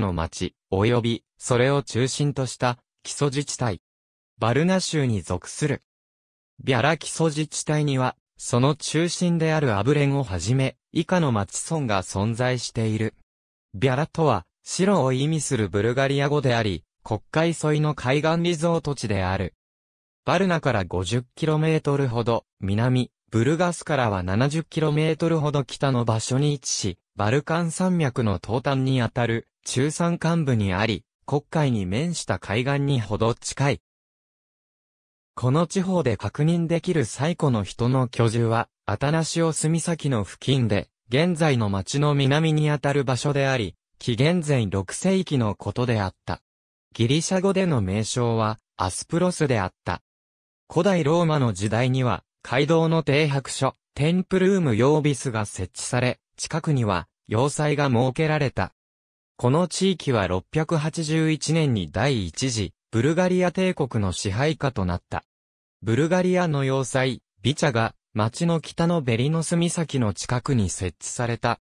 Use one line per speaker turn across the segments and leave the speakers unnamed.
の町、及び、それを中心とした、基礎自治体。バルナ州に属する。ビャラ基礎自治体には、その中心であるアブレンをはじめ、以下の町村が存在している。ビャラとは、白を意味するブルガリア語であり、国会沿いの海岸リゾート地である。バルナから 50km ほど、南、ブルガスからは 70km ほど北の場所に位置し、バルカン山脈の東端にあたる中山幹部にあり、黒海に面した海岸にほど近い。この地方で確認できる最古の人の居住は、アタナシオス岬の付近で、現在の町の南にあたる場所であり、紀元前6世紀のことであった。ギリシャ語での名称は、アスプロスであった。古代ローマの時代には、街道の停泊所、テンプルーム・ヨービスが設置され、近くには、要塞が設けられた。この地域は681年に第一次、ブルガリア帝国の支配下となった。ブルガリアの要塞、ビチャが、町の北のベリノス岬の近くに設置された。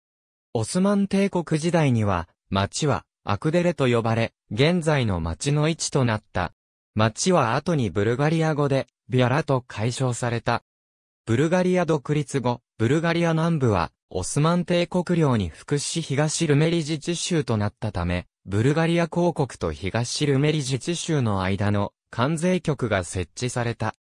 オスマン帝国時代には、町は、アクデレと呼ばれ、現在の町の位置となった。町は後にブルガリア語で、ビアラと解消された。ブルガリア独立後、ブルガリア南部は、オスマン帝国領に福祉東ルメリ自治州となったため、ブルガリア公国と東ルメリ自治州の間の関税局が設置された。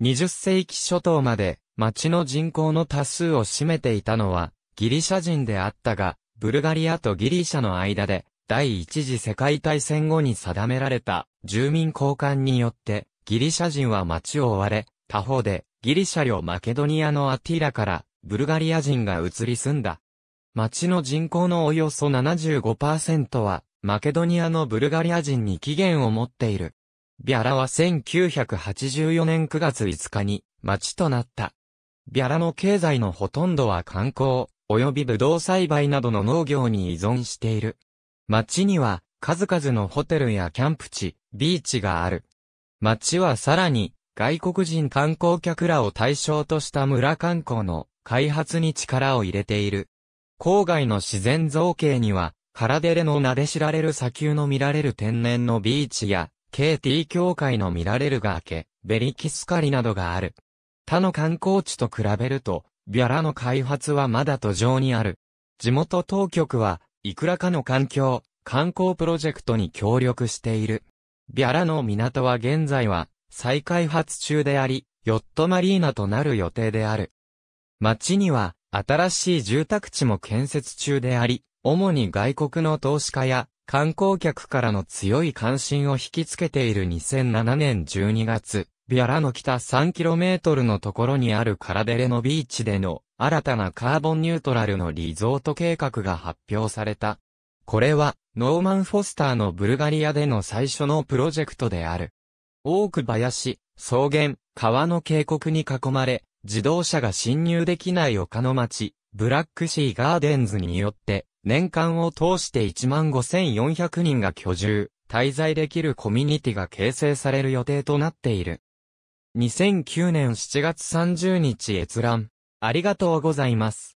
20世紀初頭まで町の人口の多数を占めていたのはギリシャ人であったが、ブルガリアとギリシャの間で第一次世界大戦後に定められた住民交換によってギリシャ人は町を追われ、他方でギリシャ領マケドニアのアティラからブルガリア人が移り住んだ。町の人口のおよそ75%は、マケドニアのブルガリア人に起源を持っている。ビャラは1984年9月5日に町となった。ビャラの経済のほとんどは観光、及びブドウ栽培などの農業に依存している。町には数々のホテルやキャンプ地、ビーチがある。町はさらに外国人観光客らを対象とした村観光の開発に力を入れている。郊外の自然造形には、カラデレの名で知られる砂丘の見られる天然のビーチや、KT 協会の見られる崖、ベリキスカリなどがある。他の観光地と比べると、ビャラの開発はまだ途上にある。地元当局は、いくらかの環境、観光プロジェクトに協力している。ビャラの港は現在は、再開発中であり、ヨットマリーナとなる予定である。町には、新しい住宅地も建設中であり、主に外国の投資家や観光客からの強い関心を引きつけている2007年12月、ビアラの北 3km のところにあるカラデレのビーチでの新たなカーボンニュートラルのリゾート計画が発表された。これはノーマン・フォスターのブルガリアでの最初のプロジェクトである。多く林、草原、川の渓谷に囲まれ、自動車が侵入できない丘の町、ブラックシーガーデンズによって、年間を通して15,400人が居住、滞在できるコミュニティが形成される予定となっている。2009年7月30日閲覧。ありがとうございます。